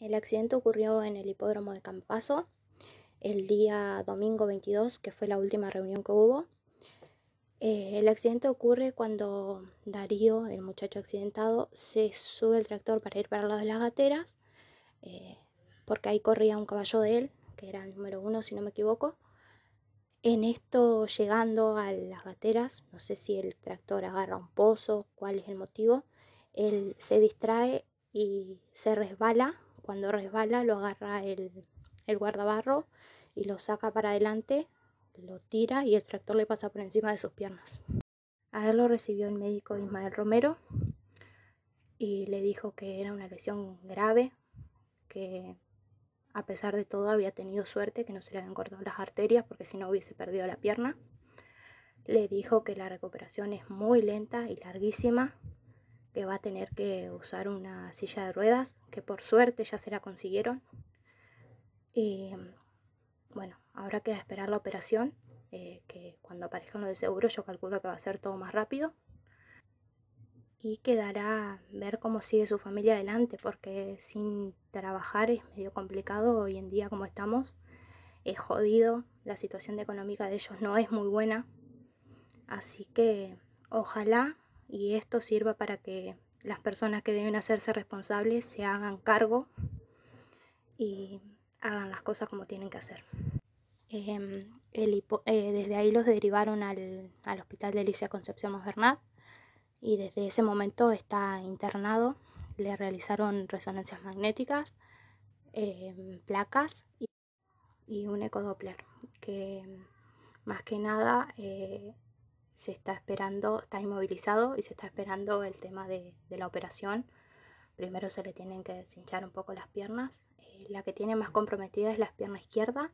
El accidente ocurrió en el hipódromo de Campaso el día domingo 22, que fue la última reunión que hubo. Eh, el accidente ocurre cuando Darío, el muchacho accidentado, se sube el tractor para ir para de las gateras, eh, porque ahí corría un caballo de él, que era el número uno, si no me equivoco. En esto, llegando a las gateras, no sé si el tractor agarra un pozo, cuál es el motivo, él se distrae y se resbala cuando resbala lo agarra el, guardabarro y lo saca para adelante, lo tira y el tractor le pasa por encima de sus piernas. A él lo recibió el médico Ismael Romero y le dijo que era una lesión grave, que a pesar de todo había tenido suerte, que no se le habían cortado las arterias porque si no hubiese perdido la pierna. Le dijo que la recuperación es muy lenta y larguísima, que va a tener que usar una silla de ruedas, que por suerte ya se la consiguieron. Y bueno, ahora queda esperar la operación, eh, que cuando aparezca los de seguro yo calculo que va a ser todo más rápido. Y quedará ver cómo sigue su familia adelante, porque sin trabajar es medio complicado hoy en día como estamos. Es jodido, la situación económica de ellos no es muy buena. Así que ojalá y esto sirva para que las personas que deben hacerse responsables se hagan cargo y hagan las cosas como tienen que hacer. Em, el eh, desde ahí los derivaron al, al hospital de Alicia Concepción Bernard y desde ese momento está internado. Le realizaron resonancias magnéticas, em, placas y, y, un ecodoppler, que más que nada eh, se está esperando, está inmovilizado y se está esperando el tema de, la operación. Primero se le tienen que deshinchar un poco las piernas. Eh, la que tiene más comprometida es la pierna izquierda,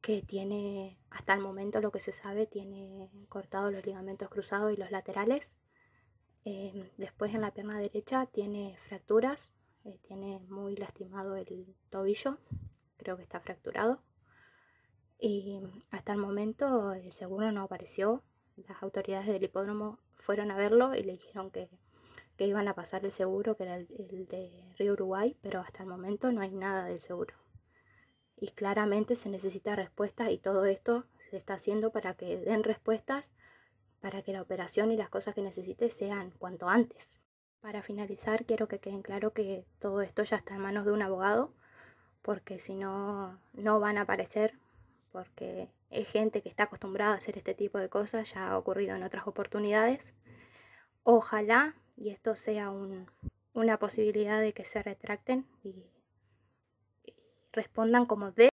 que tiene, hasta el momento lo que se sabe, tiene cortados los ligamentos cruzados y los laterales. Em, después en la pierna derecha tiene fracturas, eh, tiene muy lastimado el tobillo, creo que está fracturado. Y em, hasta el momento el eh, seguro no apareció, las autoridades del hipódromo fueron a verlo y le dijeron que, que iban a pasar el seguro, que era el, de Río Uruguay, pero hasta el momento no hay nada del seguro. Y claramente se necesita respuesta y todo esto se está haciendo para que den respuestas, para que la operación y las cosas que necesite sean cuanto antes. Para finalizar, quiero que queden claro que todo esto ya está en manos de un abogado, porque si no, no van a aparecer porque es gente que está acostumbrada a hacer este tipo de cosas, ya ha ocurrido en otras oportunidades. Ojalá y esto sea una posibilidad de que se retracten y, respondan como de,